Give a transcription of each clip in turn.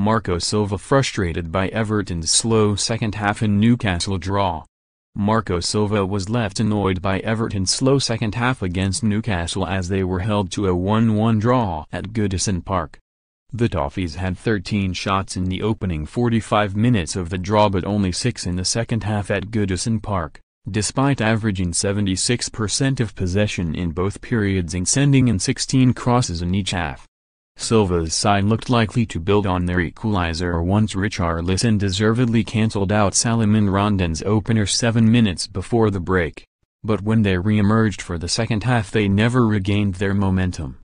Marco Silva frustrated by Everton's slow second half in Newcastle draw. Marco Silva was left annoyed by Everton's slow second half against Newcastle as they were held to a 1-1 draw at Goodison Park. The Toffees had 13 shots in the opening 45 minutes of the draw but only 6 in the second half at Goodison Park, despite averaging 76% of possession in both periods and sending in 16 crosses in each half. Silva's side looked likely to build on their equalizer once Richarlison deservedly cancelled out Salomon Rondon's opener seven minutes before the break. But when they re-emerged for the second half they never regained their momentum.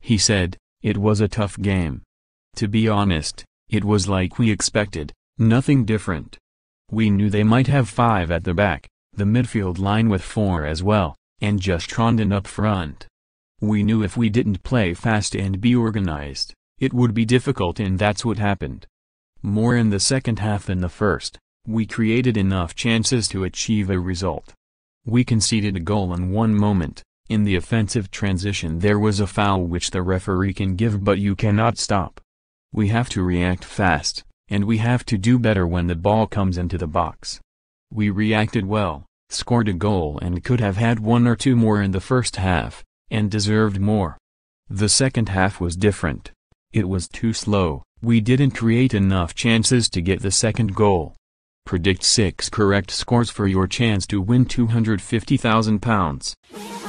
He said, it was a tough game. To be honest, it was like we expected, nothing different. We knew they might have five at the back, the midfield line with four as well, and just Rondon up front. We knew if we didn't play fast and be organized, it would be difficult and that's what happened. More in the second half than the first, we created enough chances to achieve a result. We conceded a goal in one moment, in the offensive transition there was a foul which the referee can give but you cannot stop. We have to react fast, and we have to do better when the ball comes into the box. We reacted well, scored a goal and could have had one or two more in the first half, and deserved more. The second half was different. It was too slow, we didn't create enough chances to get the second goal. Predict 6 correct scores for your chance to win £250,000.